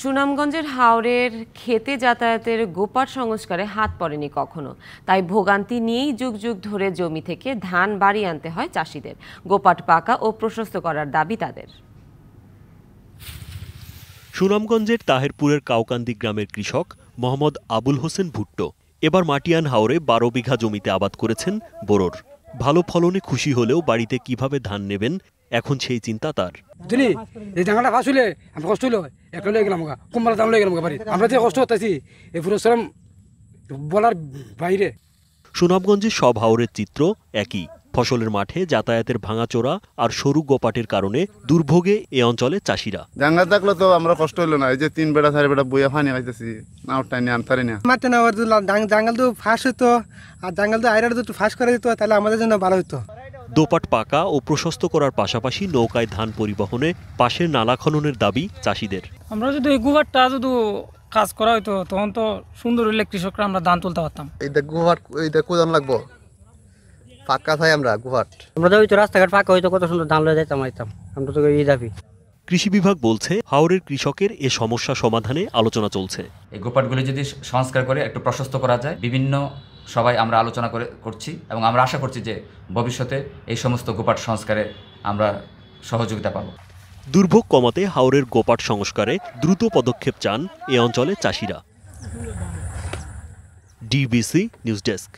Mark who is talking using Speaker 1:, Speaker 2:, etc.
Speaker 1: সুনামগঞ্জের হাওরের খেতে যাতায়াতের গোপাট সংস্কারে হাত পড়েনি কখনো তাই ভোগান্তি নিয়েই যুগ যুগ ধরে জমি থেকে ধান বাড়ি আনতে হয় চাষিদের গোপাট পাকা ও প্রশস্ত করার দাবি তাদের
Speaker 2: সুনামগঞ্জের তাহেরপুরের কাউকান্দি গ্রামের কৃষক মোহাম্মদ আবুল হোসেন ভুট্টো এবার মাটিয়ান হাওরে বারো বিঘা জমিতে আবাদ করেছেন বোরোর ভালো ফলনে খুশি হলেও বাড়িতে কিভাবে ধান নেবেন এখন সেই চিন্তা তার দিলি
Speaker 1: এই আমি কষ্ট হলো একটা লয়ে গেলাম দাম লয়ে গেলাম বাড়ি আমরা যে কষ্ট হতেছি এই পুরো বলার বাইরে
Speaker 2: সুনামগঞ্জের সব হাওরের চিত্র একই ফসলের মাঠে যাতায়াতের ভাঙাচোরা আর সরু গোপাটের কারণে দুর্ভোগে এ অঞ্চলে চাষিরা
Speaker 1: জাঙ্গা থাকলে তো আমরা
Speaker 2: কষ্ট হলো না এই যে তিন বেড়া চারি বেড়া বইয়া ফানি খাইতেছি না নিয়ে না
Speaker 1: মাঠে না জাঙ্গাল তো ফাঁস হতো আর জাঙ্গাল তো আয়রা তো ফাঁস করে দিত তাহলে আমাদের জন্য ভালো হতো
Speaker 2: দোপাট পাকা ও প্রশস্ত করার পাশাপাশি নৌকায় ধান পরিবহনে পাশের নালা খননের দাবি চাষিদের
Speaker 1: আমরা যদি গুহারটা যদি কাজ করা হইতো তখন তো সুন্দর হইলে কৃষকরা আমরা ধান তুলতে পারতাম
Speaker 2: এইটা গুহার এইটা কোদান লাগবো ফাঁকা চাই আমরা গুহাট আমরা তো তো রাস্তাঘাট ফাঁকা হয়তো
Speaker 1: কত সুন্দর ধান লয়ে যাইতাম আইতাম আমরা তো এই দাবি
Speaker 2: কৃষি বিভাগ বলছে হাওরের কৃষকের এ সমস্যা সমাধানে আলোচনা চলছে এই গোপাটগুলি যদি সংস্কার করে একটু প্রশস্ত করা যায় বিভিন্ন সবাই আমরা আলোচনা করে করছি এবং আমরা আশা করছি যে ভবিষ্যতে এই সমস্ত গোপাট সংস্কারে আমরা সহযোগিতা পাব দুর্ভোগ কমাতে হাওরের গোপাট সংস্কারে দ্রুত পদক্ষেপ চান এ অঞ্চলে চাষিরা ডিবিসি নিউজ ডেস্ক